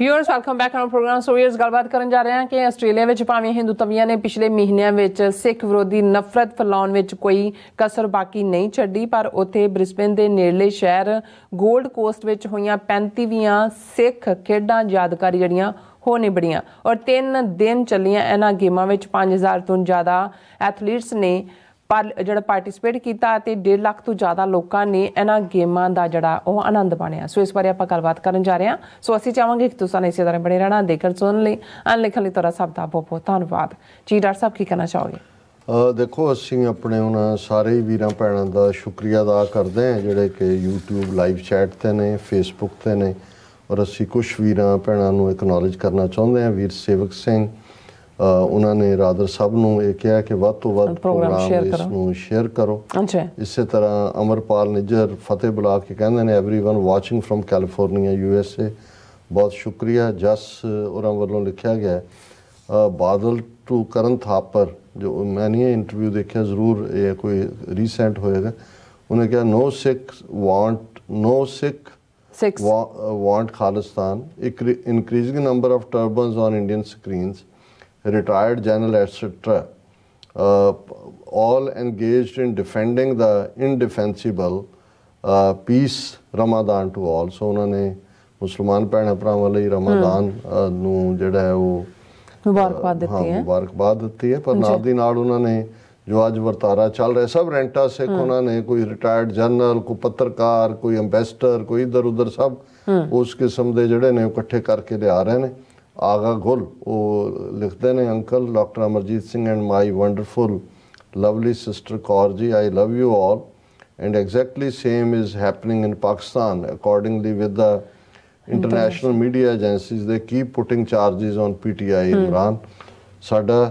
Viewers welcome back on programme so viewers ਗੱਲਬਾਤ ਕਰਨ ਜਾ ਰਹੇ ਹਾਂ ਕਿ ਆਸਟ੍ਰੇਲੀਆ ਵਿੱਚ ਭਾਵੇਂ ਹਿੰਦੂ ਤਵੀਆਂ ਨੇ ਪਿਛਲੇ ਮਹੀਨਿਆਂ ਵਿੱਚ ਸਿੱਖ ਵਿਰੋਧੀ ਨਫ਼ਰਤ ਫੈਲਾਉਣ ਵਿੱਚ ਕੋਈ ਕਸਰ ਬਾਕੀ ਨਹੀਂ ਛੱਡੀ ਪਰ ਉੱਥੇ ਬ੍ਰਿਸਬਨ ਦੇ ਨੇੜਲੇ ਸ਼ਹਿਰ 골ਡ ਕੋਸਟ ਵਿੱਚ ਹੋਈਆਂ 35ਵੀਆਂ ਸਿੱਖ ਖੇਡਾਂ ਯਾਦਗਾਰੀ ਜਿਹੜੀਆਂ ਹੋ ਨਿਬੜੀਆਂ ਔਰ 3 ਦਿਨ ਚੱਲੀਆਂ ਇਹਨਾਂ ਗੇਮਾਂ ਵਿੱਚ 5000 ਤੋਂ ਜ਼ਿਆਦਾ ਐਥਲੀਟਸ ਨੇ ਜਿਹੜਾ ਪਾਰਟਿਸਿਪੇਟ ਕੀਤਾ ਤੇ 1.5 ਲੱਖ ਤੋਂ ਜ਼ਿਆਦਾ ਲੋਕਾਂ ਨੇ ਇਹਨਾਂ ਗੇਮਾਂ ਦਾ ਜਿਹੜਾ ਉਹ ਆਨੰਦ ਮਾਣਿਆ ਸੋ ਇਸ ਬਾਰੇ ਆਪਾਂ ਗੱਲਬਾਤ ਕਰਨ ਜਾ ਰਹੇ ਹਾਂ ਸੋ ਅਸੀਂ ਚਾਹਾਂਗੇ ਕਿ ਤੁਸੀਂ ਇਸੇ ਤਰ੍ਹਾਂ ਬਣੇ ਰਹਿਣਾ ਦੇਖਣ ਸੁਣਨ ਲਈ ਅਨਲਿਖਣ ਲਈ ਤੁਹਾਡਾ ਸਭ ਦਾ ਬਹੁਤ ਬਹੁਤ ਧੰਨਵਾਦ ਜੀ ਡਾਕਟਰ ਸਾਹਿਬ ਕੀ ਕਹਿਣਾ ਚਾਹੋਗੇ ਦੇਖੋ ਅਸੀਂ ਆਪਣੇ ਉਹਨਾਂ ਸਾਰੇ ਵੀਰਾਂ ਭੈਣਾਂ ਦਾ ਸ਼ੁਕਰੀਆ ਅਦਾ ਕਰਦੇ ਹਾਂ ਜਿਹੜੇ ਕਿ YouTube ਲਾਈਵ ਚੈਟ ਤੇ ਨੇ Facebook ਤੇ ਨੇ ਔਰ ਅਸੀਂ ਕੁਝ ਵੀਰਾਂ ਭੈਣਾਂ ਨੂੰ ਐਕਨੋਲਜ ਕਰਨਾ ਚਾਹੁੰਦੇ ਹਾਂ ਵੀਰ ਸੇਵਕ ਸਿੰਘ ਉਹਨਾਂ ਨੇ ਰਾਦਰ ਸਭ ਨੂੰ ਇਹ ਕਿਹਾ ਕਿ ਵੱਧ ਤੋਂ ਵੱਧ ਪ੍ਰੋਗਰਾਮ ਇਸ ਨੂੰ ਸ਼ੇਅਰ ਕਰੋ ਅੱਛਾ ਇਸੇ ਤਰ੍ਹਾਂ ਅਮਰਪਾਲ ਨਿੱਜਰ ਫਤਿਹ ਬੁਲਾ ਕੇ ਕਹਿੰਦੇ ਨੇ everyone watching from California U S A ਬਹੁਤ ਸ਼ੁਕਰੀਆ ਜਸ ਉਹਨਾਂ ਵੱਲੋਂ ਲਿਖਿਆ ਗਿਆ ਬਾਦਲ ਟੂ ਕਰਨ ਥਾਪਰ ਜੋ ਮੈਂ ਨਹੀਂ ਇੰਟਰਵਿਊ ਦੇਖਿਆ ਜ਼ਰੂਰ ਇਹ ਕੋਈ ਰੀਸੈਂਟ ਹੋਏਗਾ ਉਹਨੇ ਕਿਹਾ no Sikh want no Sikh Sikh want Khalistan increasing number of turbans on Indian screens retired general, etc., uh, all engaged in defending the indefensible uh, peace Ramadan to all. So ਉਹਨਾਂ ਨੇ ਮੁਸਲਮਾਨ ਭੈਣ ਭਰਾਵਾਂ ਲਈ ਰਮਜ਼ਾਨ uh, ਨੂੰ ਜਿਹੜਾ ਹੈ ਉਹ ਮੁਬਾਰਕਬਾਦ ਦਿੱਤੀ ਹੈ ਮੁਬਾਰਕਬਾਦ ਦਿੱਤੀ ਹੈ ਪਰ ਨਾਲ ਦੀ ਨਾਲ ਉਹਨਾਂ ਨੇ ਜੋ ਅੱਜ ਵਰਤਾਰਾ ਚੱਲ ਰਿਹਾ ਸਭ ਰੈਂਟਾ ਸਿੱਖ ਉਹਨਾਂ ਨੇ ਕੋਈ ਰਿਟਾਇਰਡ ਜਨਰਲ ਕੋਈ ਪੱਤਰਕਾਰ ਕੋਈ ਐਮਬੈਸਡਰ ਕੋਈ ਇਧਰ ਉਧਰ ਸਭ ਉਸ ਕਿਸਮ ਦੇ ਜਿਹੜੇ ਨੇ ਇਕੱਠੇ ਕਰਕੇ ਲਿਆ ਰਹੇ ਨੇ ਆਗਾ ਗੁਲ ਉਹ ਲਿਖਦੇ ਨੇ uncle doctor Amarjit Singh and my wonderful lovely sister Kaur ji I love you all and exactly same is happening in Pakistan accordingly with the international media agencies they keep putting charges on PTI Imran ਸਾਡਾ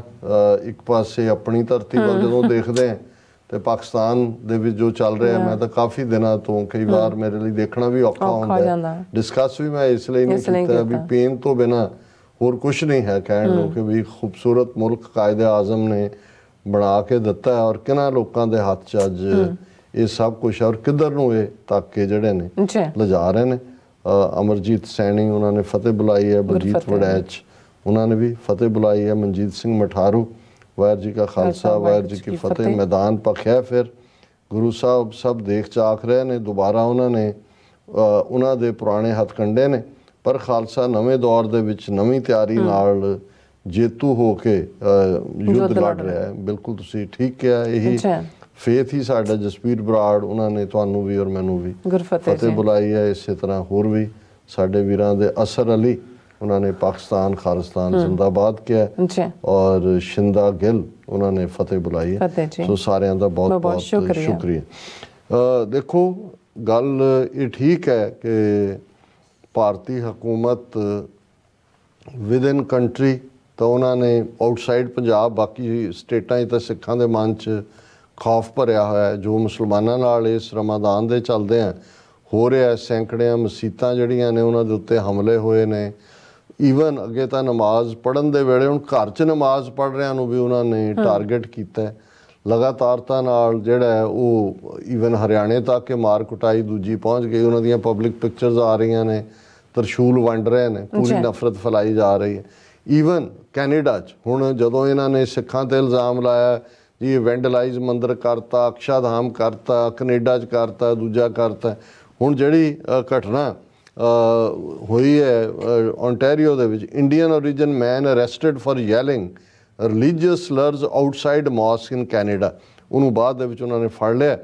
ਇੱਕ ਪਾਸੇ ਆਪਣੀ ਧਰਤੀ ਵੱਲ hmm. ਜਦੋਂ ਦੇਖਦੇ ਆ ਤੇ ਪਾਕਿਸਤਾਨ ਦੇ ਵਿੱਚ ਜੋ ਚੱਲ ਰਿਹਾ ਮੈਂ ਤਾਂ ਕਾਫੀ ਦਿਨਾਂ ਤੋਂ ਕਈ ਵਾਰ hmm. ਮੇਰੇ ਲਈ ਦੇਖਣਾ ਵੀ ਔਖਾ ਹੁੰਦਾ ਡਿਸਕਸ ਵੀ ਮੈਂ ਇਸ ਲਈ ਨਹੀਂ ਕੀਤਾ ਵੀ ਪੇਨ ਤੋਂ ਬਿਨਾ ਹੋਰ ਕੁਝ ਨਹੀਂ ਹੈ ਕਹਿਣ ਨੂੰ ਕਿ ਵੀ ਖੂਬਸੂਰਤ ਮੁਲਕ ਕਾਇਦ ਆਜ਼ਮ ਨੇ ਬਣਾ ਕੇ ਦਿੱਤਾ ਹੈ ਔਰ ਕਿਨਾਂ ਲੋਕਾਂ ਦੇ ਹੱਥ 'ਚ ਅੱਜ ਇਹ ਸਭ ਕੁਝ ਔਰ ਕਿੱਧਰ ਨੂੰ ਇਹ ਤੱਕੇ ਜਿਹੜੇ ਨੇ ਲਿਜਾ ਰਹੇ ਨੇ ਅਮਰਜੀਤ ਸੈਣੀ ਉਹਨਾਂ ਨੇ ਫਤਿਹ ਬੁਲਾਈ ਹੈ ਬਜੀਤ ਵੜੈਚ ਉਹਨਾਂ ਨੇ ਵੀ ਫਤਿਹ ਬੁਲਾਈ ਹੈ ਮਨਜੀਤ ਸਿੰਘ ਮਠਾਰੂ ਵਾਇਰ ਜੀ ਦਾ ਖਾਲਸਾ ਵਾਇਰ ਜੀ ਕੀ ਫਤਿਹ ਮੈਦਾਨ ਪਖਿਆ ਫਿਰ ਗੁਰੂ ਸਾਹਿਬ ਸਭ ਦੇਖ ਚਾਖ ਰਹੇ ਨੇ ਦੁਬਾਰਾ ਉਹਨਾਂ ਨੇ ਉਹਨਾਂ ਦੇ ਪੁਰਾਣੇ ਹੱਥ ਕੰਡੇ ਨੇ ਪਰ ਖਾਲਸਾ ਨਵੇਂ ਦੌਰ ਦੇ ਵਿੱਚ ਨਵੀਂ ਤਿਆਰੀ ਨਾਲ ਜੇਤੂ ਹੋ ਕੇ ਯੁੱਧ ਲੜ ਰਿਹਾ ਹੈ ਬਿਲਕੁਲ ਤੁਸੀਂ ਠੀਕ ਕਿਹਾ ਇਹ ਫੇਥ ਹੀ ਸਾਡਾ ਜਸਪੀਰ ਬਰਾੜ ਉਹਨਾਂ ਨੇ ਤੁਹਾਨੂੰ ਵੀ ਔਰ ਮੈਨੂੰ ਵੀ ਫਤਿਹ ਬੁਲਾਈ ਹੈ ਇਸੇ ਤਰ੍ਹਾਂ ਹੋਰ ਵੀ ਸਾਡੇ ਵੀਰਾਂ ਦੇ ਅਸਰ ਅਲੀ ਉਹਨਾਂ ਨੇ ਪਾਕਿਸਤਾਨ ਖਾਲਸਤਾਨ ਜ਼ਿੰਦਾਬਾਦ ਕਿਹਾ ਔਰ ਸ਼ਿੰਦਾ ਗਿੱਲ ਉਹਨਾਂ ਨੇ ਫਤਿਹ ਬੁਲਾਈ ਹੈ ਸੋ ਸਾਰਿਆਂ ਦਾ ਬਹੁਤ ਬਹੁਤ ਸ਼ੁਕਰੀਆ ਦੇਖੋ ਗੱਲ ਇਹ ਠੀਕ ਹੈ ਕਿ ਭਾਰਤੀ ਹਕੂਮਤ ਵਿਦਨ ਕੰਟਰੀ ਤਾਂ ਉਹਨਾਂ ਨੇ ਆਊਟਸਾਈਡ ਪੰਜਾਬ ਬਾਕੀ ਸਟੇਟਾਂ 'ਚ ਤਾਂ ਸਿੱਖਾਂ ਦੇ ਮਨ 'ਚ ਖੌਫ ਭਰਿਆ ਹੋਇਆ ਹੈ ਜੋ ਮੁਸਲਮਾਨਾਂ ਨਾਲ ਇਸ ਰਮਜ਼ਾਨ ਦੇ ਚੱਲਦੇ ਆ ਹੋ ਰਿਹਾ ਸੈਂਕੜਿਆਂ ਮਸੀਤਾਂ ਜਿਹੜੀਆਂ ਨੇ ਉਹਨਾਂ ਦੇ ਉੱਤੇ ਹਮਲੇ ਹੋਏ ਨੇ ਈਵਨ ਅੱਗੇ ਤਾਂ ਨਮਾਜ਼ ਪੜਨ ਦੇ ਵੇਲੇ ਹੁਣ ਘਰ 'ਚ ਨਮਾਜ਼ ਪੜ ਰਿਆਂ ਨੂੰ ਵੀ ਉਹਨਾਂ ਨੇ ਟਾਰਗੇਟ ਕੀਤਾ ਹੈ ਲਗਾਤਾਰਤਾ ਨਾਲ ਜਿਹੜਾ ਉਹ ਈਵਨ ਹਰਿਆਣੇ ਤੱਕ ਕੇ ਮਾਰ ਕੁਟਾਈ ਦੂਜੀ ਪਹੁੰਚ ਗਈ ਉਹਨਾਂ ਦੀਆਂ ਪਬਲਿਕ ਪਿਕਚਰਸ ਆ ਰਹੀਆਂ ਨੇ ਤਰਸ਼ੂਲ ਵੰਡ ਰਹੇ ਨੇ ਪੂਰੀ ਨਫ਼ਰਤ ਫੈਲਾਈ ਜਾ ਰਹੀ ਹੈ ਈਵਨ ਕੈਨੇਡਾ 'ਚ ਹੁਣ ਜਦੋਂ ਇਹਨਾਂ ਨੇ ਸਿੱਖਾਂ ਤੇ ਇਲਜ਼ਾਮ ਲਾਇਆ ਜੀ ਵੈਂਡਲਾਈਜ਼ ਮੰਦਰ ਕਰਤਾ ਅਕਸ਼ਾਧਾਮ ਕਰਤਾ ਕੈਨੇਡਾ 'ਚ ਕਰਤਾ ਦੂਜਾ ਕਰਤਾ ਹੁਣ ਜਿਹੜੀ ਘਟਨਾ ਹੋਈ ਹੈ ਓਨਟਾਰੀਓ ਦੇ ਵਿੱਚ Indian origin man arrested for yelling religious slurs outside mosque in Canada ਉਹਨੂੰ ਬਾਅਦ ਦੇ ਵਿੱਚ ਉਹਨਾਂ ਨੇ ਫੜ ਲਿਆ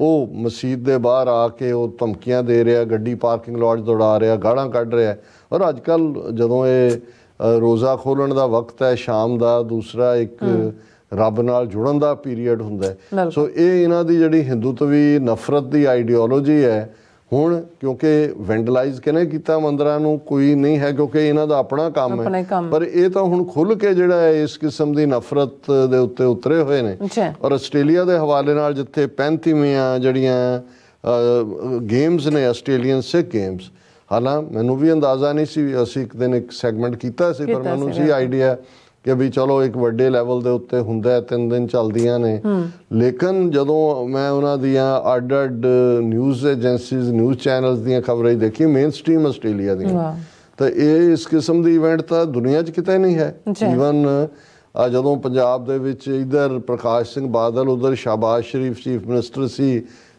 ਉਹ ਮਸਜਿਦ ਦੇ ਬਾਹਰ ਆ ਕੇ ਉਹ ਧਮਕੀਆਂ ਦੇ ਰਿਹਾ ਗੱਡੀ ਪਾਰਕਿੰਗ ਲੋਟ ਦੌੜਾ ਰਿਹਾ ਗਾਲਾਂ ਕੱਢ ਰਿਹਾ ਔਰ ਅੱਜ ਕੱਲ ਜਦੋਂ ਇਹ ਰੋਜ਼ਾ ਖੋਲਣ ਦਾ ਵਕਤ ਹੈ ਸ਼ਾਮ ਦਾ ਦੂਸਰਾ ਇੱਕ ਰੱਬ ਨਾਲ ਜੁੜਨ ਦਾ ਪੀਰੀਅਡ ਹੁੰਦਾ ਸੋ ਇਹ ਇਹਨਾਂ ਦੀ ਜਿਹੜੀ ਹਿੰਦੂਤਵੀ ਨਫ਼ਰਤ ਦੀ ਆਈਡੀਓਲੋਜੀ ਹੈ ਹੁਣ ਕਿਉਂਕਿ ਵੈਂਡਲਾਈਜ਼ ਕਿਨੇ ਕੀਤਾ ਮੰਦਰਾਂ ਨੂੰ ਕੋਈ ਨਹੀਂ ਹੈ ਕਿਉਂਕਿ ਇਹਨਾਂ ਦਾ ਆਪਣਾ ਕੰਮ ਹੈ ਪਰ ਇਹ ਤਾਂ ਹੁਣ ਖੁੱਲ ਕੇ ਜਿਹੜਾ ਇਸ ਕਿਸਮ ਦੀ ਨਫ਼ਰਤ ਦੇ ਉੱਤੇ ਉਤਰੇ ਹੋਏ ਨੇ ਔਰ ਆਸਟ੍ਰੇਲੀਆ ਦੇ ਹਵਾਲੇ ਨਾਲ ਜਿੱਥੇ 35ਵੀਆਂ ਜਿਹੜੀਆਂ ਗੇਮਸ ਨੇ ਆਸਟ੍ਰੇਲੀਅਨ ਸਿਕ ਗੇਮਸ ਹਾਲਾਂ ਮੈਨੂੰ ਵੀ ਅੰਦਾਜ਼ਾ ਨਹੀਂ ਸੀ ਅਸੀਂ ਇੱਕ ਦਿਨ ਇੱਕ ਸੈਗਮੈਂਟ ਕੀਤਾ ਸੀ ਪਰ ਮੈਨੂੰ ਸੀ ਆਈਡੀਆ ਕਿ ਵੀ ਚਲੋ ਇੱਕ ਵੱਡੇ ਲੈਵਲ ਦੇ ਉੱਤੇ ਹੁੰਦਾ ਹੈ ਤਿੰਨ ਦਿਨ ਚੱਲਦੀਆਂ ਨੇ ਲੇਕਿਨ ਜਦੋਂ ਮੈਂ ਉਹਨਾਂ ਦੀਆਂ ਅੱਡ ਅੱਡ ਨਿਊਜ਼ ਏਜੰਸੀਜ਼ ਨਿਊਜ਼ ਚੈਨਲਸ ਦੀਆਂ ਖਬਰਾਂ ਦੇਖੀ ਮੇਨ ਸਟ੍ਰੀਮ ਆਸਟ੍ਰੇਲੀਆ ਦੀ ਤਾਂ ਇਹ ਇਸ ਕਿਸਮ ਦੀ ਇਵੈਂਟ ਤਾਂ ਦੁਨੀਆ 'ਚ ਕਿਤੇ ਨਹੀਂ ਹੈ ਈਵਨ ਜਦੋਂ ਪੰਜਾਬ ਦੇ ਵਿੱਚ ਇਧਰ ਪ੍ਰਕਾਸ਼ ਸਿੰਘ ਬਾਦਲ ਉਧਰ ਸ਼ਾਬਾਸ਼ ਸ਼ਰੀਫ ਚੀਫ ਮਿਨਿਸਟਰ ਸੀ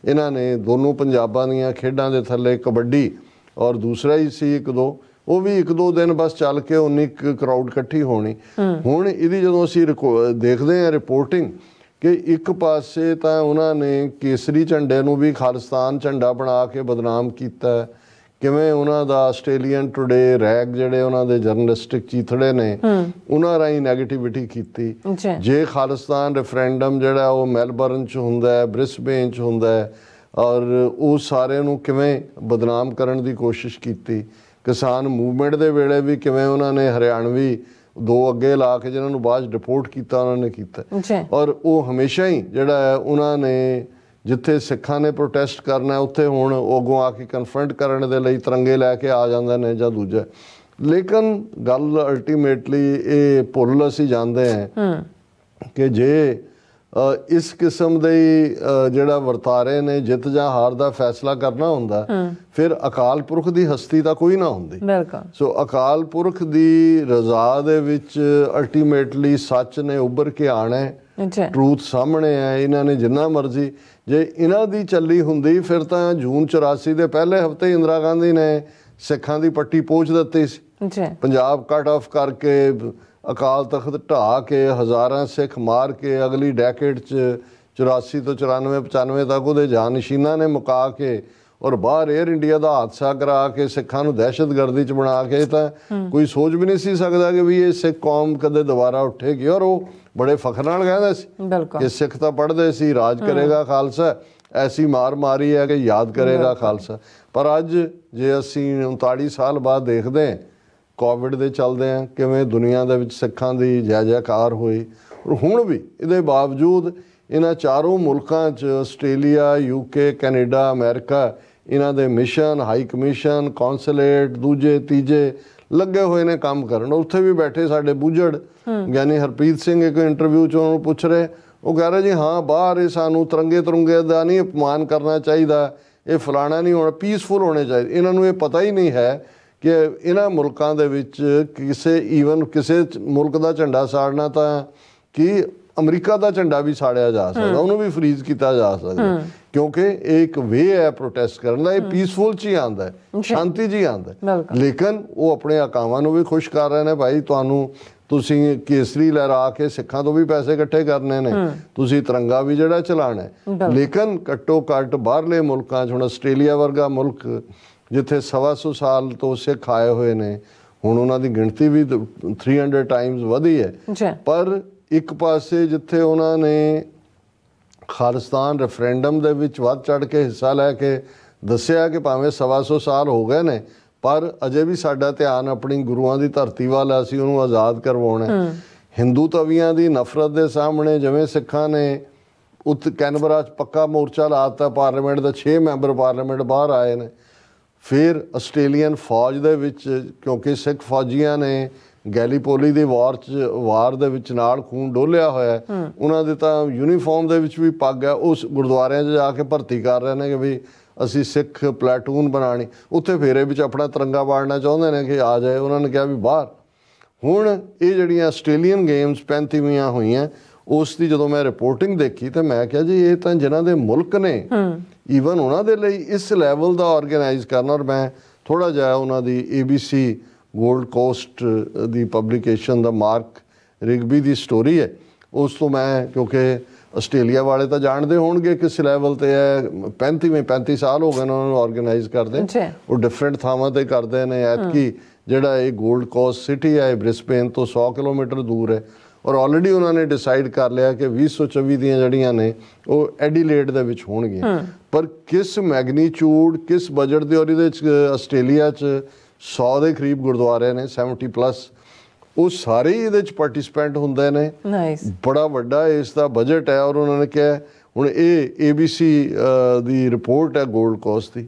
ਇਹਨਾਂ ਨੇ ਦੋਨੋਂ ਪੰਜਾਬਾਂ ਦੀਆਂ ਖੇਡਾਂ ਦੇ ਥੱਲੇ ਕਬੱਡੀ ਔਰ ਦੂਸਰਾ ਹੀ ਸੀ ਇੱਕ ਦੋ ਉਹ ਵੀ ਇੱਕ ਦੋ ਦਿਨ ਬਸ ਚੱਲ ਕੇ ਉਨੀ ਇੱਕ ਕਰਾਊਡ ਇਕੱਠੀ ਹੋਣੀ ਹੁਣ ਇਹਦੀ ਜਦੋਂ ਅਸੀਂ ਦੇਖਦੇ ਆ ਰਿਪੋਰਟਿੰਗ ਕਿ ਇੱਕ ਪਾਸੇ ਤਾਂ ਉਹਨਾਂ ਨੇ ਕੇਸਰੀ ਝੰਡੇ ਨੂੰ ਵੀ ਖਾਲਿਸਤਾਨ ਝੰਡਾ ਬਣਾ ਕੇ ਬਦਨਾਮ ਕੀਤਾ ਕਿਵੇਂ ਉਹਨਾਂ ਦਾ ਆਸਟ੍ਰੇਲੀਅਨ ਟੁਡੇ ਰੈਗ ਜਿਹੜੇ ਉਹਨਾਂ ਦੇ ਜਰਨਲਿਸਟਿਕ ਚੀਥੜੇ ਨੇ ਉਹਨਾਂ ਰਾਹੀਂ 네ਗੇਟਿਵਿਟੀ ਕੀਤੀ ਜੇ ਖਾਲਿਸਤਾਨ ਰੈਫਰੈਂਡਮ ਜਿਹੜਾ ਉਹ ਮੈਲਬਰਨ ਚ ਹੁੰਦਾ ਹੈ ਬ੍ਰਿਸਬੇਨ ਚ ਹੁੰਦਾ ਹੈ ਔਰ ਉਹ ਸਾਰੇ ਨੂੰ ਕਿਵੇਂ ਬਦਨਾਮ ਕਰਨ ਦੀ ਕੋਸ਼ਿਸ਼ ਕੀਤੀ ਕਿਸਾਨ ਮੂਵਮੈਂਟ ਦੇ ਵੇਲੇ ਵੀ ਕਿਵੇਂ ਉਹਨਾਂ ਨੇ ਹਰਿਆਣਵੀ ਦੋ ਅੱਗੇ ਲਾ ਕੇ ਜਿਹਨਾਂ ਨੂੰ ਬਾਅਦ ਰਿਪੋਰਟ ਕੀਤਾ ਉਹਨਾਂ ਨੇ ਕੀਤਾ ਔਰ ਉਹ ਹਮੇਸ਼ਾ ਹੀ ਜਿਹੜਾ ਹੈ ਉਹਨਾਂ ਨੇ ਜਿੱਥੇ ਸਿੱਖਾਂ ਨੇ ਪ੍ਰੋਟੈਸਟ ਕਰਨਾ ਉੱਥੇ ਹੁਣ ਉਗੋਂ ਆ ਕੇ ਕਨਫਰੰਟ ਕਰਨ ਦੇ ਲਈ ਤਰੰਗੇ ਲੈ ਕੇ ਆ ਜਾਂਦੇ ਨੇ ਜਾਂ ਦੂਜਾ ਲੇਕਿਨ ਗੱਲ ਅਲਟੀਮੇਟਲੀ ਇਹ ਭੁੱਲ ਅਸੀਂ ਜਾਂਦੇ ਹਾਂ ਕਿ ਜੇ ਇਸ ਕਿਸਮ ਦੇ ਜਿਹੜਾ ਵਰਤਾਰੇ ਨੇ ਜਿੱਤ ਜਾਂ ਹਾਰ ਦਾ ਫੈਸਲਾ ਕਰਨਾ ਹੁੰਦਾ ਫਿਰ ਅਕਾਲ ਪੁਰਖ ਦੀ ਹਸਤੀ ਤਾਂ ਕੋਈ ਨਾ ਹੁੰਦੀ ਸੋ ਅਕਾਲ ਪੁਰਖ ਦੀ ਰਜ਼ਾ ਦੇ ਵਿੱਚ ਅਲਟੀਮੇਟਲੀ ਸੱਚ ਨੇ ਉੱਭਰ ਕੇ ਆਣਾ ਹੈ ਟਰੂਥ ਸਾਹਮਣੇ ਆ ਇਹਨਾਂ ਨੇ ਜਿੰਨਾ ਮਰਜ਼ੀ ਜੇ ਇਹਨਾਂ ਦੀ ਚੱਲੀ ਹੁੰਦੀ ਫਿਰ ਤਾਂ ਜੂਨ 84 ਦੇ ਪਹਿਲੇ ਹਫਤੇ ਇੰਦਰਾ ਗਾਂਧੀ ਨੇ ਸਿੱਖਾਂ ਦੀ ਪੱਟੀ ਪੋਚ ਦਿੱਤੀ ਸੀ ਜੀ ਪੰਜਾਬ ਕੱਟ ਆਫ ਕਰਕੇ ਅਕਾਲ ਤਖਤ ਢਾ ਕੇ ਹਜ਼ਾਰਾਂ ਸਿੱਖ ਮਾਰ ਕੇ ਅਗਲੀ ਡੈਕੇਡ ਚ 84 ਤੋਂ 94 95 ਤੱਕ ਉਹਦੇ ਜਾਨਸ਼ੀਨਾ ਨੇ ਮੁਕਾ ਕੇ ਔਰ ਬਾਹਰ 에ਅਰ ਇੰਡੀਆ ਦਾ ਹਾਦਸਾ ਕਰਾ ਕੇ ਸਿੱਖਾਂ ਨੂੰ ਦਹਿਸ਼ਤਗਰਦੀ ਚ ਬਣਾ ਕੇ ਤਾਂ ਕੋਈ ਸੋਚ ਵੀ ਨਹੀਂ ਸੀ ਸਕਦਾ ਕਿ ਵੀ ਇਹ ਸਿੱਖ ਕੌਮ ਕਦੇ ਦੁਬਾਰਾ ਉੱਠੇਗੀ ਔਰ ਉਹ ਬੜੇ ਫਖਰ ਨਾਲ ਕਹਿੰਦਾ ਸੀ ਕਿ ਸਿੱਖ ਤਾਂ ਪੜਦੇ ਸੀ ਰਾਜ ਕਰੇਗਾ ਖਾਲਸਾ ਐਸੀ ਮਾਰ ਮਾਰੀ ਹੈ ਕਿ ਯਾਦ ਕਰੇਗਾ ਖਾਲਸਾ ਪਰ ਅੱਜ ਜੇ ਅਸੀਂ 39 ਸਾਲ ਬਾਅਦ ਦੇਖਦੇ ਹਾਂ ਕੋਵਿਡ ਦੇ ਚੱਲਦੇ ਆ ਕਿਵੇਂ ਦੁਨੀਆ ਦੇ ਵਿੱਚ ਸਿੱਖਾਂ ਦੀ ਜੈ ਜੈਕਾਰ ਹੋਈ ਔਰ ਹੁਣ ਵੀ ਇਹਦੇ ਬਾਵਜੂਦ ਇਹਨਾਂ ਚਾਰੋਂ ਮੁਲਕਾਂ 'ਚ ਆਸਟ੍ਰੇਲੀਆ ਯੂਕੇ ਕੈਨੇਡਾ ਅਮਰੀਕਾ ਇਹਨਾਂ ਦੇ ਮਿਸ਼ਨ ਹਾਈ ਕਮਿਸ਼ਨ ਕੌਂਸੂਲੇਟ ਦੂਜੇ ਤੀਜੇ ਲੱਗੇ ਹੋਏ ਨੇ ਕੰਮ ਕਰਨ ਉੱਥੇ ਵੀ ਬੈਠੇ ਸਾਡੇ ਬੁੱਝੜ ਗਿਆਨੀ ਹਰਪ੍ਰੀਤ ਸਿੰਘ ਇੱਕ ਇੰਟਰਵਿਊ 'ਚ ਉਹਨੂੰ ਪੁੱਛ ਰਹੇ ਉਹ ਕਹਿ ਰਹੇ ਜੀ ਹਾਂ ਬਾਹਰ ਇਹ ਸਾਨੂੰ ਤਰੰਗੇ ਤਰੰਗੇ ਦਾ ਨਹੀਂ ਅਪਮਾਨ ਕਰਨਾ ਚਾਹੀਦਾ ਇਹ ਫਲਾਣਾ ਨਹੀਂ ਹੋਣਾ ਪੀਸਫੁਲ ਹੋਣੇ ਚਾਹੀਦੇ ਇਹਨਾਂ ਨੂੰ ਇਹ ਪਤਾ ਹੀ ਨਹੀਂ ਹੈ ਕਿ ਇਹਨਾਂ ਮੁਲਕਾਂ ਦੇ ਵਿੱਚ ਕਿਸੇ ਈਵਨ ਕਿਸੇ ਮੁਲਕ ਦਾ ਝੰਡਾ ਸਾੜਨਾ ਤਾਂ ਕਿ ਅਮਰੀਕਾ ਦਾ ਝੰਡਾ ਵੀ ਸਾੜਿਆ ਜਾ ਸਕਦਾ ਉਹਨੂੰ ਵੀ ਫਰੀਜ਼ ਕੀਤਾ ਜਾ ਸਕਦਾ ਕਿਉਂਕਿ ਇਹ ਇੱਕ ਵੇ ਹੈ ਪ੍ਰੋਟੈਸਟ ਕਰਨ ਦਾ ਇਹ ਪੀਸਫੁਲ ਚ ਹੀ ਆਂਦਾ ਹੈ ਸ਼ਾਂਤੀ ਜੀ ਆਂਦਾ ਹੈ ਲੇਕਿਨ ਉਹ ਆਪਣੇ ਆਕਾਵਾਂ ਨੂੰ ਵੀ ਖੁਸ਼ ਕਰ ਰਹੇ ਨੇ ਭਾਈ ਤੁਹਾਨੂੰ ਤੁਸੀਂ ਕੇਸਰੀ ਲਹਿਰਾ ਕੇ ਸਿੱਖਾਂ ਤੋਂ ਵੀ ਪੈਸੇ ਇਕੱਠੇ ਕਰਨੇ ਨੇ ਤੁਸੀਂ ਤਿਰੰਗਾ ਵੀ ਜਿਹੜਾ ਚਲਾਣਾ ਹੈ ਲੇਕਿਨ ਕਟੋ ਘੱਟ ਬਾਹਰਲੇ ਮੁਲਕਾਂ 'ਚ ਹੁਣ ਆਸਟ੍ਰੇਲੀਆ ਵਰਗਾ ਮੁਲਕ ਜਿੱਥੇ ਸਵਾ ਸੌ ਸਾਲ ਤੋਂ ਸਿੱਖ ਆਏ ਹੋਏ ਨੇ ਹੁਣ ਉਹਨਾਂ ਦੀ ਗਿਣਤੀ ਵੀ 300 ਟਾਈਮਸ ਵਧੀ ਹੈ ਪਰ ਇੱਕ ਪਾਸੇ ਜਿੱਥੇ ਉਹਨਾਂ ਨੇ ਖਾਲਿਸਤਾਨ ਰੈਫਰੈਂਡਮ ਦੇ ਵਿੱਚ ਵੱਧ ਚੜ ਕੇ ਹਿੱਸਾ ਲੈ ਕੇ ਦੱਸਿਆ ਕਿ ਭਾਵੇਂ ਸਵਾ ਸੌ ਸਾਲ ਹੋ ਗਏ ਨੇ ਪਰ ਅਜੇ ਵੀ ਸਾਡਾ ਧਿਆਨ ਆਪਣੀ ਗੁਰੂਆਂ ਦੀ ਧਰਤੀ ਵੱਲ ਅਸੀਂ ਉਹਨੂੰ ਆਜ਼ਾਦ ਕਰਵਾਉਣਾ ਹੈ ਹਿੰਦੂ ਤਵੀਆਂ ਦੀ ਨਫ਼ਰਤ ਦੇ ਸਾਹਮਣੇ ਜਿਵੇਂ ਸਿੱਖਾਂ ਨੇ ਉਤ ਕੈਨਬਰਾ 'ਚ ਪੱਕਾ ਮੋਰਚਾ ਲਾਤਾ ਪਾਰਲੀਮੈਂਟ ਦਾ 6 ਮੈਂਬਰ ਪਾਰਲੀਮੈਂਟ ਬਾਹਰ ਆਏ ਨੇ ਫਿਰ ਆਸਟ੍ਰੇਲੀਅਨ ਫੌਜ ਦੇ ਵਿੱਚ ਕਿਉਂਕਿ ਸਿੱਖ ਫੌਜੀਆਂ ਨੇ ਗੈਲੀਪੋਲੀ ਦੀ ਵਾਰ ਚ ਵਾਰ ਦੇ ਵਿੱਚ ਨਾਲ ਖੂਨ ਡੋਲਿਆ ਹੋਇਆ ਹੈ ਉਹਨਾਂ ਦੇ ਤਾਂ ਯੂਨੀਫਾਰਮ ਦੇ ਵਿੱਚ ਵੀ ਪੱਗ ਹੈ ਉਸ ਗੁਰਦੁਆਰਿਆਂ 'ਚ ਜਾ ਕੇ ਭਰਤੀ ਕਰ ਰਹੇ ਨੇ ਕਿ ਵੀ ਅਸੀਂ ਸਿੱਖ ਪਲੈਟੂਨ ਬਣਾਣੀ ਉੱਥੇ ਫੇਰੇ ਵਿੱਚ ਆਪਣਾ ਤਿਰੰਗਾ ਵਾੜਨਾ ਚਾਹੁੰਦੇ ਨੇ ਕਿ ਆ ਜਾਏ ਉਹਨਾਂ ਨੇ ਕਿਹਾ ਵੀ ਬਾਹਰ ਹੁਣ ਇਹ ਜਿਹੜੀਆਂ ਆਸਟ੍ਰੇਲੀਅਨ ਗੇਮਸ 35ਵੀਆਂ ਹੋਈਆਂ ਉਸ ਦੀ ਜਦੋਂ ਮੈਂ ਰਿਪੋਰਟਿੰਗ ਦੇਖੀ ਤਾਂ ਮੈਂ ਕਿਹਾ ਜੀ ਇਹ ਤਾਂ ਜਿਨ੍ਹਾਂ ਦੇ ਮੁਲਕ ਨੇ ਈਵਨ ਉਹਨਾਂ ਦੇ ਲਈ ਇਸ ਲੈਵਲ ਦਾ ਆਰਗੇਨਾਈਜ਼ ਕਰਨਾ ਔਰ ਮੈਂ ਥੋੜਾ ਜਿਹਾ ਉਹਨਾਂ ਦੀ ABC ਗੋਲਡ ਕੋਸਟ ਦੀ ਪਬਲਿਕੇਸ਼ਨ ਦਾ ਮਾਰਕ ਰਿਗਬੀ ਦੀ ਸਟੋਰੀ ਹੈ ਉਸ ਤੋਂ ਮੈਂ ਕਿਉਂਕਿ ਆਸਟ੍ਰੇਲੀਆ ਵਾਲੇ ਤਾਂ ਜਾਣਦੇ ਹੋਣਗੇ ਕਿਸ ਲੈਵਲ ਤੇ ਹੈ 35ਵੇਂ 35 ਸਾਲ ਹੋ ਗਏ ਉਹਨਾਂ ਨੂੰ ਆਰਗੇਨਾਈਜ਼ ਕਰਦੇ ਉਹ ਡਿਫਰੈਂਟ ਥਾਵਾਂ ਤੇ ਕਰਦੇ ਨੇ ਐਤਕੀ ਜਿਹੜਾ ਇਹ ਗੋਲਡ ਕੋਸਟ ਸਿਟੀ ਹੈ ਬ੍ਰਿਸਬੇਨ ਤੋਂ 100 ਕਿਲੋਮੀਟਰ ਦੂਰ ਹੈ ਔਰ ਆਲਰੇਡੀ ਉਹਨਾਂ ਨੇ ਡਿਸਾਈਡ ਕਰ ਲਿਆ ਕਿ 2024 ਦੀਆਂ ਜਿਹੜੀਆਂ ਨੇ ਉਹ ਐਡੀਲੇਡ ਦੇ ਵਿੱਚ ਹੋਣਗੀਆਂ ਪਰ ਕਿਸ ਮੈਗਨੀਚਿਊਡ ਕਿਸ ਬਜਟ ਦੇ ਔਰ ਇਹਦੇ ਵਿੱਚ ਆਸਟ੍ਰੇਲੀਆ 'ਚ 100 ਦੇ ਕਰੀਬ ਗੁਰਦੁਆਰੇ ਨੇ 70 ਪਲੱਸ ਉਹ ਸਾਰੇ ਇਹਦੇ ਵਿੱਚ ਪਾਰਟਿਸਪੈਂਟ ਹੁੰਦੇ ਨੇ ਨਾਈਸ ਬੜਾ ਵੱਡਾ ਇਸ ਦਾ ਬਜਟ ਹੈ ਔਰ ਉਹਨਾਂ ਨੇ ਕਿਹਾ ਹੁਣ ਇਹ ABC ਦੀ ਰਿਪੋਰਟ ਹੈ 골ਡ ਕੋਸਟ ਦੀ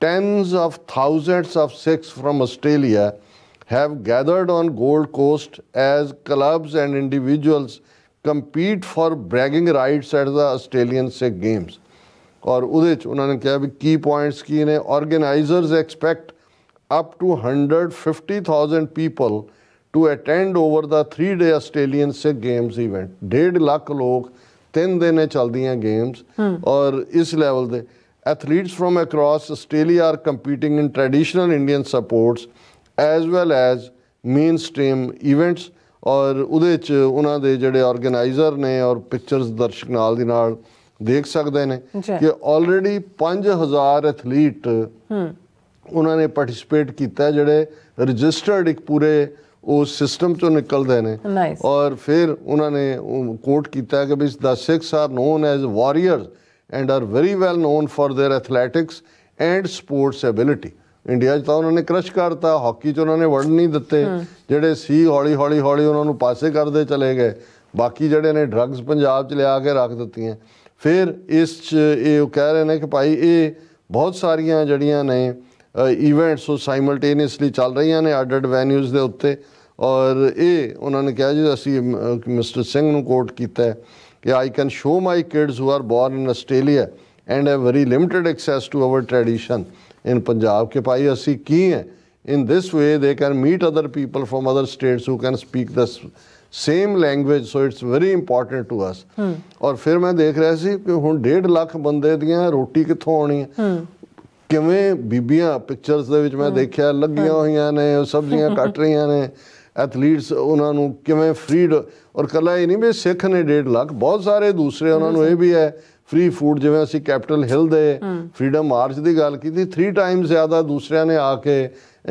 tens of thousands of Sikhs from Australia have gathered on Gold Coast as clubs and individuals compete for bragging rights at the Australian Sick Games. और ਉਹਦੇ ਚ ਉਹਨਾਂ ਨੇ ਕਿਹਾ ਵੀ ਕੀ ਪੁਆਇੰਟਸ ਕੀ ਨੇ organisers expect 150000 people to attend over the 3 day Australian Sikh games event 1.5 lakh ਲੋਕ 3 ਦਿਨ ਇਹ ਚੱਲਦੀਆਂ ਗੇਮਸ ਔਰ ਇਸ ਲੈਵਲ ਦੇ athletes from across Australia are competing in traditional Indian sports as well as mainstream events ਔਰ ਉਹਦੇ 'ਚ ਉਹਨਾਂ ਦੇ ਜਿਹੜੇ ਆਰਗੇਨਾਈਜ਼ਰ ਨੇ ਔਰ ਪਿਕਚਰਸ ਦਰਸ਼ਕ ਨਾਲ ਦੀ ਨਾਲ ਦੇਖ ਸਕਦੇ ਨੇ ਕਿ ਆਲਰੇਡੀ 5000 ਐਥਲੀਟ ਹੂੰ ਉਹਨਾਂ ਨੇ ਪਾਰਟਿਸਿਪੇਟ ਕੀਤਾ ਜਿਹੜੇ ਰਜਿਸਟਰਡ ਇੱਕ ਪੂਰੇ ਉਹ ਸਿਸਟਮ ਚੋਂ ਨਿਕਲਦੇ ਨੇ ਔਰ ਫਿਰ ਉਹਨਾਂ ਨੇ ਕੋਟ ਕੀਤਾ ਕਿ ਬਿਸ the Sikhs are known as warriors and are very well known for their athletics and sports ability India 'ਚ ਤਾਂ ਉਹਨਾਂ ਨੇ ਕ੍ਰਸ਼ ਕਰਤਾ ਹਾਕੀ 'ਚ ਉਹਨਾਂ ਨੇ ਵੜ ਨਹੀਂ ਦਿੱਤੇ ਜਿਹੜੇ ਸੀ ਹੌਲੀ ਹੌਲੀ ਹੌਲੀ ਉਹਨਾਂ ਨੂੰ ਪਾਸੇ ਕਰਦੇ ਚਲੇ ਗਏ ਬਾਕੀ ਜਿਹੜੇ ਨੇ ਡਰੱਗਸ ਪੰਜਾਬ 'ਚ ਲਿਆ ਕੇ ਰੱਖ ਦਿੱਤੀਆਂ ਫਿਰ ਇਸ 'ਚ ਇਹ ਉਹ ਕਹਿ ਰਹੇ ਨੇ ਕਿ ਭਾਈ ਇਹ ਬਹੁਤ ਸਾਰੀਆਂ ਜੜੀਆਂ ਨੇ ਇਵੈਂਟਸ ਉਹ ਸਾਈਮਲਟੇਨੀਅਸਲੀ ਚੱਲ ਰਹੀਆਂ ਨੇ ਅੱਡ ਵੈਨਿਊਜ਼ ਦੇ ਉੱਤੇ ਔਰ ਇਹ ਉਹਨਾਂ ਨੇ ਕਿਹਾ ਜੀ ਅਸੀਂ ਮਿਸਟਰ ਸਿੰਘ ਨੂੰ ਕੋਟ ਕੀਤਾ ਕਿ I can show my kids who are born in Australia and have very limited access to our tradition in Punjab ਕੇ bhai ਅਸੀਂ ਕੀ hmm. hai. In this way they can meet other people from other states who can speak this same language so it's very important to us ਔਰ ਫਿਰ ਮੈਂ ਦੇਖ ਰਿਹਾ ਸੀ ਕਿ ਹੁਣ 1.5 ਲੱਖ ਬੰਦੇ ਦੀਆਂ ਰੋਟੀ ਕਿੱਥੋਂ ਆਣੀ ਹੈ ਕਿਵੇਂ ਬੀਬੀਆਂ ਪਿਕਚਰਸ ਦੇ ਵਿੱਚ ਮੈਂ ਦੇਖਿਆ ਲੱਗੀਆਂ ਹੋਈਆਂ ਨੇ ਸਬਜ਼ੀਆਂ ਕੱਟ ਰਹੀਆਂ ਨੇ ਐਥਲੀਟਸ ਉਹਨਾਂ ਨੂੰ ਕਿਵੇਂ ਫਰੀਡ ਔਰ ਕੱਲਾ ਹੀ ਨਹੀਂ ਵੀ ਸਿੱਖ ਨੇ 1.5 ਲੱਖ ਬਹੁਤ ਸਾਰੇ ਦੂਸਰੇ ਉਹਨਾਂ ਨੂੰ ਇਹ ਵੀ ਹੈ ਫ੍ਰੀ ਫੂਡ ਜਿਵੇਂ ਅਸੀਂ ਕੈਪੀਟਲ ਹਿਲ ਦੇ ਫਰੀडम ਮਾਰਚ ਦੀ ਗੱਲ ਕੀਤੀ 3 ਟਾਈਮਸ ਜ਼ਿਆਦਾ ਦੂਸਰਿਆਂ ਨੇ ਆ ਕੇ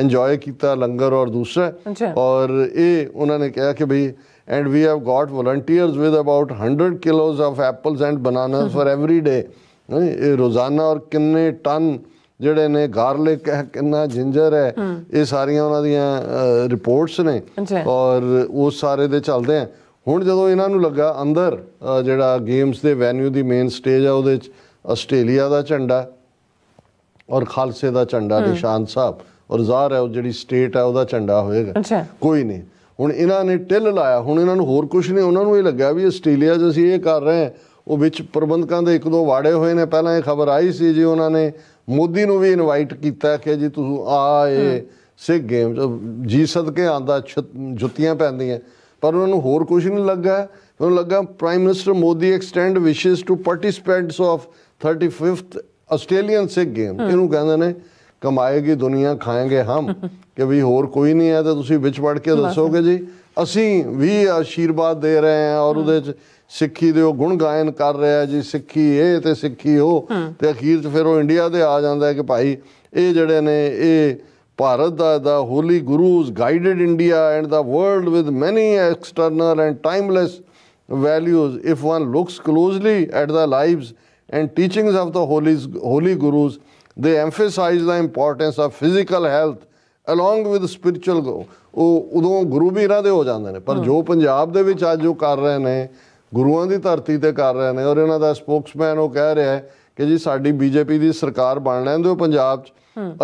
ਇੰਜੋਏ ਕੀਤਾ ਲੰਗਰ ਔਰ ਦੂਸਰਾ ਔਰ ਇਹ ਉਹਨਾਂ ਨੇ ਕਿਹਾ ਕਿ ਭਈ and we have got volunteers with about 100 kilos of apples and bananas for every day ਇਹ ਰੋਜ਼ਾਨਾ ਔਰ ਕਿੰਨੇ ਟਨ ਜਿਹੜੇ ਨੇ ਗਾਰਲਿਕ ਹੈ ਕਿੰਨਾ ਜਿੰਜਰ ਹੈ ਇਹ ਸਾਰੀਆਂ ਉਹਨਾਂ ਦੀਆਂ ਰਿਪੋਰਟਸ ਨੇ ਔਰ ਉਹ ਸਾਰੇ ਦੇ ਚੱਲਦੇ ਆ ਹੁਣ ਜਦੋਂ ਇਹਨਾਂ ਨੂੰ ਲੱਗਾ ਅੰਦਰ ਜਿਹੜਾ ਗੇਮਸ ਦੇ ਵੈਨਿਊ ਦੀ ਮੇਨ ਸਟੇਜ ਆ ਉਹਦੇ ਵਿੱਚ ਆਸਟ੍ਰੇਲੀਆ ਦਾ ਝੰਡਾ ਔਰ ਖਾਲਸੇ ਦਾ ਝੰਡਾ ਨਿਸ਼ਾਨ ਸਾਹਿਬ ਔਰ ਜ਼ਾਹਰ ਹੈ ਉਹ ਜਿਹੜੀ ਸਟੇਟ ਹੈ ਉਹਦਾ ਝੰਡਾ ਹੋਏਗਾ ਕੋਈ ਨਹੀਂ ਹੁਣ ਇਹਨਾਂ ਨੇ ਟਿੱਲ ਲਾਇਆ ਹੁਣ ਇਹਨਾਂ ਨੂੰ ਹੋਰ ਕੁਝ ਨਹੀਂ ਉਹਨਾਂ ਨੂੰ ਇਹ ਲੱਗਿਆ ਵੀ ਆਸਟ੍ਰੇਲੀਆ ਜੇ ਅਸੀਂ ਇਹ ਕਰ ਰਹੇ ਹਾਂ ਉਹ ਵਿੱਚ ਪ੍ਰਬੰਧਕਾਂ ਦੇ ਇੱਕ ਦੋ ਵਾੜੇ ਹੋਏ ਨੇ ਪਹਿਲਾਂ ਇਹ ਖਬਰ ਆਈ ਸੀ ਜੀ ਉਹਨਾਂ ਨੇ ਮੋਦੀ ਨੂੰ ਵੀ ਇਨਵਾਈਟ ਕੀਤਾ ਕਿ ਜੀ ਤੁਸੀਂ ਆਏ ਸਿੱਖ ਗੇਮ ਜੀ ਸਦਕੇ ਆਂਦਾ ਜੁੱਤੀਆਂ ਪੈਂਦੀਆਂ ਪਰ ਉਹਨਾਂ ਨੂੰ ਹੋਰ ਕੁਝ ਨਹੀਂ ਲੱਗਾ ਉਹਨਾਂ ਨੂੰ ਲੱਗਾ Prime Minister Modi extend wishes to participants of 35th Australian Sikh game ਇਹਨੂੰ ਕਹਿੰਦੇ ਨੇ ਕਮਾਏਗੀ ਦੁਨੀਆ ਖਾਏਗੇ ਹਮ ਕਿ ਵੀ ਹੋਰ ਕੋਈ ਨਹੀਂ ਹੈ ਤਾਂ ਤੁਸੀਂ ਵਿੱਚ ਵੜ ਕੇ ਦੱਸੋਗੇ ਜੀ ਅਸੀਂ ਵੀ ਆਸ਼ੀਰਵਾਦ ਦੇ ਰਹੇ ਹਾਂ ਔਰ ਉਹਦੇ ਚ ਸਿੱਖੀ ਦੇ ਉਹ ਗੁਣ ਗਾਇਨ ਕਰ ਰਿਹਾ ਜੀ ਸਿੱਖੀ ਇਹ ਤੇ ਸਿੱਖੀ ਉਹ ਤੇ ਅਖੀਰ ਚ ਫਿਰ ਉਹ ਇੰਡੀਆ ਦੇ ਆ ਜਾਂਦਾ ਹੈ ਕਿ ਭਾਈ ਇਹ ਜਿਹੜੇ ਨੇ ਇਹ ਭਾਰਤ ਦਾ the holy Gurus guided India and the world with many external and timeless values if one looks closely at the lives and teachings of the holy holy Gurus they emphasise the importance of physical health along with spiritual ਉਹ ਉਦੋਂ ਗੁਰੂ ਵੀ ਇਹਨਾਂ ਦੇ ਹੋ ਜਾਂਦੇ ਨੇ ਪਰ ਜੋ ਪੰਜਾਬ ਦੇ ਵਿੱਚ ਅੱਜ ਉਹ ਕਰ ਰਹੇ ਨੇ ਗੁਰੂਆਂ ਦੀ ਧਰਤੀ ਤੇ ਕਰ ਰਹੇ ਨੇ ਔਰ ਇਹਨਾਂ ਦਾ ਸਪੋਕਸਮੈਨ ਉਹ ਕਹਿ ਰਿਹਾ ਹੈ ਕਿ ਜੀ ਸਾਡੀ ਬੀਜੇਪੀ ਦੀ ਸਰਕਾਰ ਬਣ ਲੈਣ ਦਿਓ ਪੰਜਾਬ 'ਚ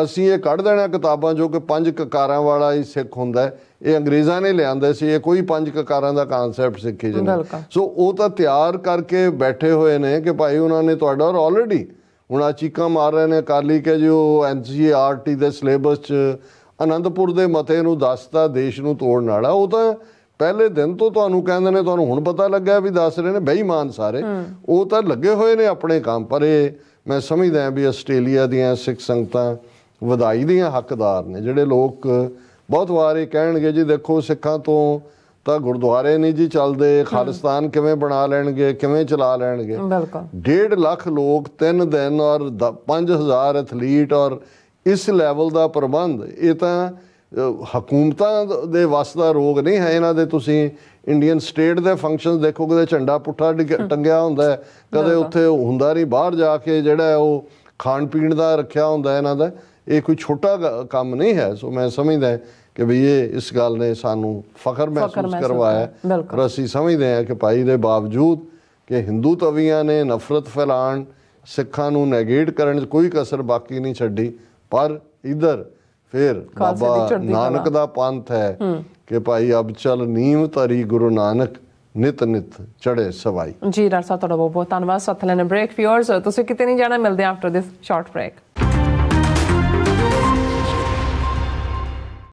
ਅਸੀਂ ਇਹ ਕੱਢ ਦੇਣਾ ਕਿਤਾਬਾਂ ਜੋ ਕਿ ਪੰਜ ਕਕਾਰਾਂ ਵਾਲਾ ਹੀ ਸਿੱਖ ਹੁੰਦਾ ਇਹ ਅੰਗਰੇਜ਼ਾਂ ਨੇ ਲਿਆਂਦੇ ਸੀ ਇਹ ਕੋਈ ਪੰਜ ਕਕਾਰਾਂ ਦਾ ਕਨਸੈਪਟ ਸਿੱਖੇ ਜਨ ਸੋ ਉਹ ਤਾਂ ਤਿਆਰ ਕਰਕੇ ਬੈਠੇ ਹੋਏ ਨੇ ਕਿ ਭਾਈ ਉਹਨਾਂ ਨੇ ਤੁਹਾਡਾ ਔਰ ਆਲਰੇਡੀ ਹੁਣ ਆ ਚੀਕਾਂ ਮਾਰ ਰਹੇ ਨੇ ਕਾਲੀ ਕੇ ਜੋ ਐਨਸੀਆਰਟੀ ਦੇ ਸਿਲੇਬਸ 'ਚ ਅਨੰਦਪੁਰ ਦੇ ਮਤੇ ਨੂੰ ਦੱਸਦਾ ਦੇਸ਼ ਨੂੰ ਤੋੜਨ ਵਾਲਾ ਉਹ ਤਾਂ ਪਹਿਲੇ ਦਿਨ ਤੋਂ ਤੁਹਾਨੂੰ ਕਹਿੰਦੇ ਨੇ ਤੁਹਾਨੂੰ ਹੁਣ ਪਤਾ ਲੱਗਿਆ ਵੀ ਦੱਸ ਰਹੇ ਨੇ ਬੇਈਮਾਨ ਸਾਰੇ ਉਹ ਤਾਂ ਲੱਗੇ ਹੋਏ ਨੇ ਆਪਣੇ ਕੰਮ ਪਰ ਇਹ ਮੈਂ ਸਮਝਦਾ ਹਾਂ ਵੀ ਆਸਟ੍ਰੇਲੀਆ ਦੀਆਂ ਸਿੱਖ ਸੰਗਤਾਂ ਵਧਾਈ ਦੀਆਂ ਹੱਕਦਾਰ ਨੇ ਜਿਹੜੇ ਲੋਕ ਬਹੁਤ ਵਾਰ ਇਹ ਕਹਿਣਗੇ ਜੀ ਦੇਖੋ ਸਿੱਖਾਂ ਤੋਂ ਤਾਂ ਗੁਰਦੁਆਰੇ ਨਹੀਂ ਜੀ ਚੱਲਦੇ ਖਾਲਿਸਤਾਨ ਕਿਵੇਂ ਬਣਾ ਲੈਣਗੇ ਕਿਵੇਂ ਚਲਾ ਲੈਣਗੇ ਬਿਲਕੁਲ 1.5 ਲੱਖ ਲੋਕ 3 ਦਿਨ ਔਰ 5000 ਐਥਲੀਟ ਔਰ ਇਸ ਲੈਵਲ ਦਾ ਪ੍ਰਬੰਧ ਇਹ ਤਾਂ ਹਕੂਮਤਾਂ ਦੇ ਵਸਦਾ ਰੋਗ ਨਹੀਂ ਹੈ ਇਹਨਾਂ ਦੇ ਤੁਸੀਂ ਇੰਡੀਅਨ ਸਟੇਟ ਦੇ ਫੰਕਸ਼ਨਸ ਦੇਖੋਗੇ ਤੇ ਝੰਡਾ ਪੁੱਠਾ ਟੰਗਿਆ ਹੁੰਦਾ ਹੈ ਕਦੇ ਉੱਥੇ ਹੁੰਦਾ ਨਹੀਂ ਬਾਹਰ ਜਾ ਕੇ ਜਿਹੜਾ ਉਹ ਖਾਣ ਪੀਣ ਦਾ ਰੱਖਿਆ ਹੁੰਦਾ ਇਹਨਾਂ ਦਾ ਇਹ ਕੋਈ ਛੋਟਾ ਕੰਮ ਨਹੀਂ ਹੈ ਸੋ ਮੈਂ ਸਮਝਦਾ ਕਿ ਵੀ ਇਹ ਇਸ ਗੱਲ ਨੇ ਸਾਨੂੰ ਫਖਰ ਮਹਿਸੂਸ ਕਰਵਾਇਆ ਪਰ ਅਸੀਂ ਸਮਝਦੇ ਹਾਂ ਕਿ ਭਾਈ ਦੇ ਬਾਵਜੂਦ ਕਿ ਹਿੰਦੂ ਤਵੀਆਂ ਨੇ ਨਫ਼ਰਤ ਫੈਲਾਣ ਸਿੱਖਾਂ ਨੂੰ ਨੈਗੇਟ ਕਰਨ ਦੀ ਕੋਈ ਕਸਰ ਬਾਕੀ ਨਹੀਂ ਛੱਡੀ ਪਰ ਇਧਰ ਫਿਰ ਬਾਬਾ ਨਾਨਕ ਦਾ ਪੰਥ ਹੈ ਕਿ ਭਾਈ ਅਬ ਚਲ ਨੀਮ ਤਰੀ ਗੁਰੂ ਨਾਨਕ ਨਿਤ ਨਿਤ ਚੜੇ ਸਵਾਈ ਜੀ ਡਾਕਟਰ ਸਾਹਿਬ ਤੁਹਾਡਾ ਬਹੁਤ ਬਹੁਤ ਧੰਨਵਾਦ ਸਾਥ ਲੈਣ ਬ੍ਰੇਕ ਵਿਅਰਸ ਤੁਸੀਂ ਕਿਤੇ ਨਹੀਂ ਜਾਣਾ ਮਿਲਦੇ ਆਫਟਰ ਦਿਸ ਸ਼ਾਰਟ ਬ੍ਰੇਕ